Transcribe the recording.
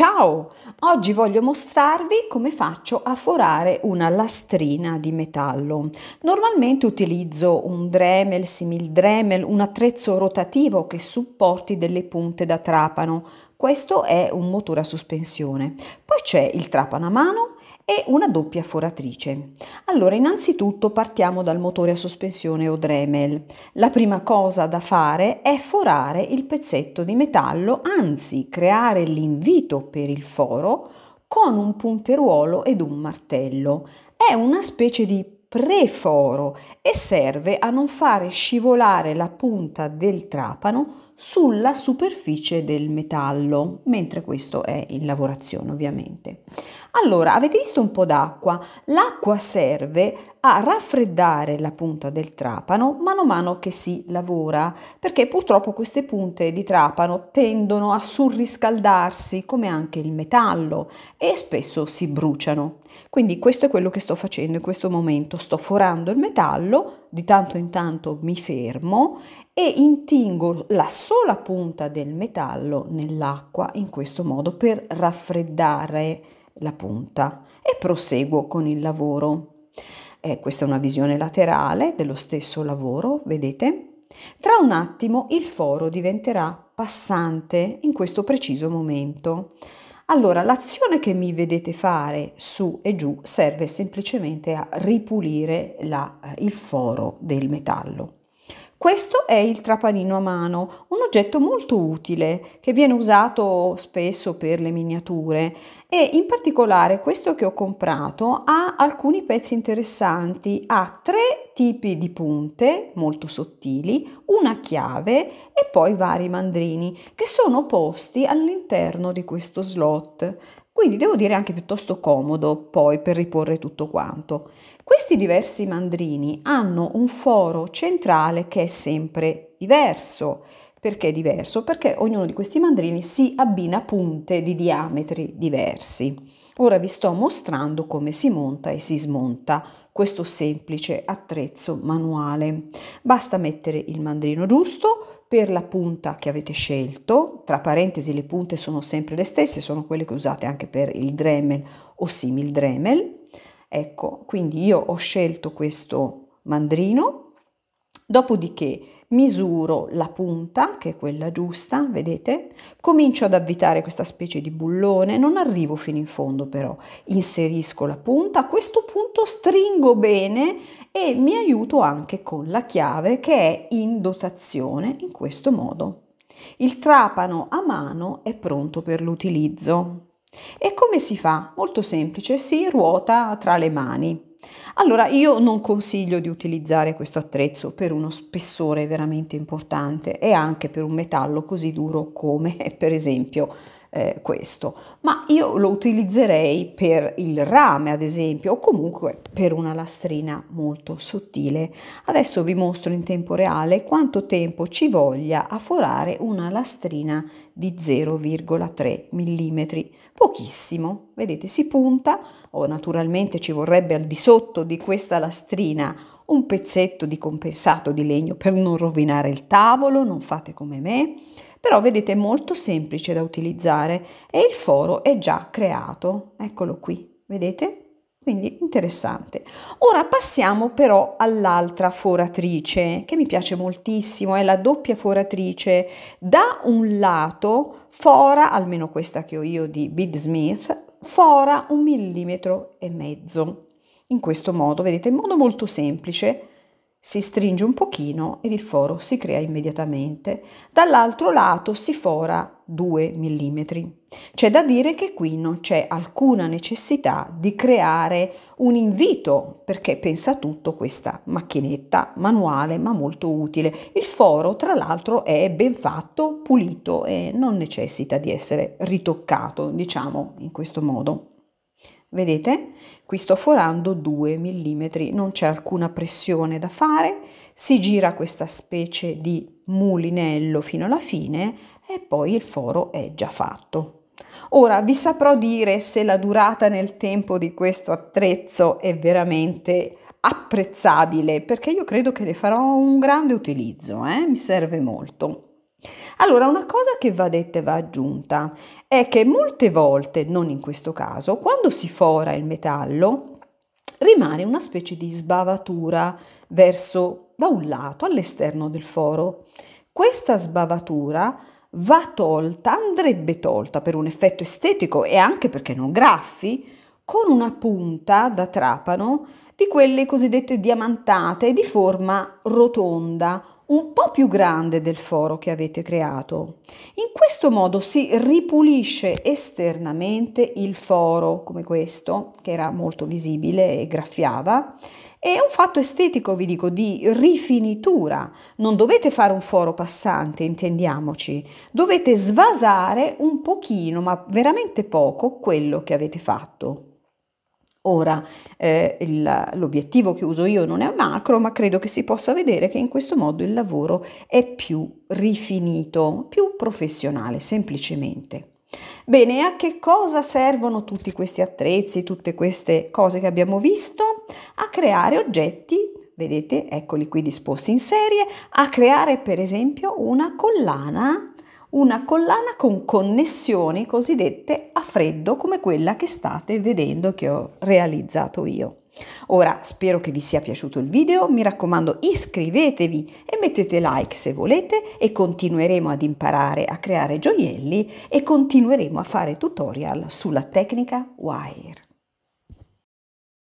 Ciao! Oggi voglio mostrarvi come faccio a forare una lastrina di metallo. Normalmente utilizzo un Dremel, simil Dremel, un attrezzo rotativo che supporti delle punte da trapano. Questo è un motore a sospensione. Poi c'è il trapano a mano, e una doppia foratrice. Allora, innanzitutto partiamo dal motore a sospensione o Dremel. La prima cosa da fare è forare il pezzetto di metallo, anzi creare l'invito per il foro con un punteruolo ed un martello. È una specie di preforo e serve a non fare scivolare la punta del trapano sulla superficie del metallo, mentre questo è in lavorazione ovviamente. Allora, avete visto un po' d'acqua? L'acqua serve a raffreddare la punta del trapano mano a mano che si lavora, perché purtroppo queste punte di trapano tendono a surriscaldarsi come anche il metallo e spesso si bruciano. Quindi questo è quello che sto facendo in questo momento, sto forando il metallo, di tanto in tanto mi fermo e intingo la sola punta del metallo nell'acqua in questo modo per raffreddare la punta e proseguo con il lavoro. Eh, questa è una visione laterale dello stesso lavoro, vedete? Tra un attimo il foro diventerà passante in questo preciso momento. Allora, l'azione che mi vedete fare su e giù serve semplicemente a ripulire la, eh, il foro del metallo. Questo è il trapanino a mano, un oggetto molto utile che viene usato spesso per le miniature e in particolare questo che ho comprato ha alcuni pezzi interessanti, ha tre tipi di punte molto sottili, una chiave e poi vari mandrini che sono posti all'interno di questo slot. Quindi devo dire anche piuttosto comodo poi per riporre tutto quanto. Questi diversi mandrini hanno un foro centrale che è sempre diverso perché è diverso? Perché ognuno di questi mandrini si abbina a punte di diametri diversi. Ora vi sto mostrando come si monta e si smonta questo semplice attrezzo manuale. Basta mettere il mandrino giusto per la punta che avete scelto, tra parentesi le punte sono sempre le stesse, sono quelle che usate anche per il Dremel o simil Dremel. Ecco, quindi io ho scelto questo mandrino, dopodiché misuro la punta, che è quella giusta, vedete? Comincio ad avvitare questa specie di bullone, non arrivo fino in fondo però, inserisco la punta, a questo punto stringo bene e mi aiuto anche con la chiave che è in dotazione in questo modo. Il trapano a mano è pronto per l'utilizzo. E come si fa? Molto semplice, si ruota tra le mani. Allora io non consiglio di utilizzare questo attrezzo per uno spessore veramente importante e anche per un metallo così duro come per esempio eh, questo, ma io lo utilizzerei per il rame ad esempio o comunque per una lastrina molto sottile. Adesso vi mostro in tempo reale quanto tempo ci voglia a forare una lastrina di 0,3 mm, pochissimo, vedete si punta o oh, naturalmente ci vorrebbe al di sotto di questa lastrina un pezzetto di compensato di legno per non rovinare il tavolo, non fate come me, però vedete è molto semplice da utilizzare e il foro è già creato, eccolo qui, vedete? Quindi interessante. Ora passiamo però all'altra foratrice che mi piace moltissimo, è la doppia foratrice. Da un lato fora, almeno questa che ho io di Bid Smith, fora un millimetro e mezzo in questo modo, vedete, in modo molto semplice, si stringe un pochino ed il foro si crea immediatamente. Dall'altro lato si fora 2 mm. C'è da dire che qui non c'è alcuna necessità di creare un invito perché pensa tutto questa macchinetta manuale ma molto utile. Il foro tra l'altro è ben fatto, pulito e non necessita di essere ritoccato, diciamo in questo modo. Vedete? Qui sto forando 2 mm, non c'è alcuna pressione da fare, si gira questa specie di mulinello fino alla fine e poi il foro è già fatto. Ora vi saprò dire se la durata nel tempo di questo attrezzo è veramente apprezzabile perché io credo che ne farò un grande utilizzo, eh? mi serve molto. Allora, una cosa che va detta e va aggiunta è che molte volte, non in questo caso, quando si fora il metallo, rimane una specie di sbavatura verso da un lato all'esterno del foro. Questa sbavatura va tolta, andrebbe tolta per un effetto estetico e anche perché non graffi, con una punta da trapano di quelle cosiddette diamantate di forma rotonda, un po' più grande del foro che avete creato. In questo modo si ripulisce esternamente il foro, come questo, che era molto visibile e graffiava, è un fatto estetico, vi dico, di rifinitura. Non dovete fare un foro passante, intendiamoci. Dovete svasare un pochino, ma veramente poco, quello che avete fatto. Ora, eh, il, l'obiettivo che uso io non è un macro, ma credo che si possa vedere che in questo modo il lavoro è più rifinito, più professionale, semplicemente. Bene, a che cosa servono tutti questi attrezzi, tutte queste cose che abbiamo visto? A creare oggetti, vedete, eccoli qui disposti in serie, a creare per esempio una collana una collana con connessioni cosiddette a freddo come quella che state vedendo che ho realizzato io. Ora spero che vi sia piaciuto il video, mi raccomando iscrivetevi e mettete like se volete e continueremo ad imparare a creare gioielli e continueremo a fare tutorial sulla tecnica wire.